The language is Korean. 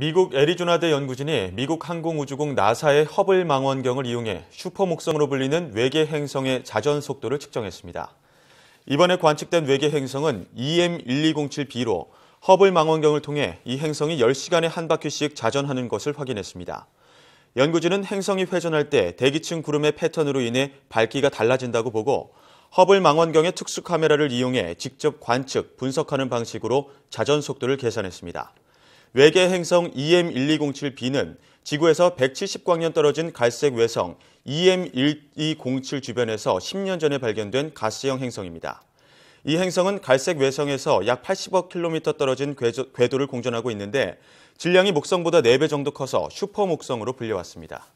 미국 애리조나대 연구진이 미국 항공우주국 나사의 허블 망원경을 이용해 슈퍼 목성으로 불리는 외계 행성의 자전 속도를 측정했습니다. 이번에 관측된 외계 행성은 EM1207B로 허블 망원경을 통해 이 행성이 10시간에 한 바퀴씩 자전하는 것을 확인했습니다. 연구진은 행성이 회전할 때 대기층 구름의 패턴으로 인해 밝기가 달라진다고 보고 허블 망원경의 특수 카메라를 이용해 직접 관측, 분석하는 방식으로 자전 속도를 계산했습니다. 외계 행성 EM1207B는 지구에서 170광년 떨어진 갈색 외성 EM1207 주변에서 10년 전에 발견된 가스형 행성입니다. 이 행성은 갈색 외성에서 약 80억 킬로미터 떨어진 궤도, 궤도를 공전하고 있는데 질량이 목성보다 4배 정도 커서 슈퍼 목성으로 불려왔습니다.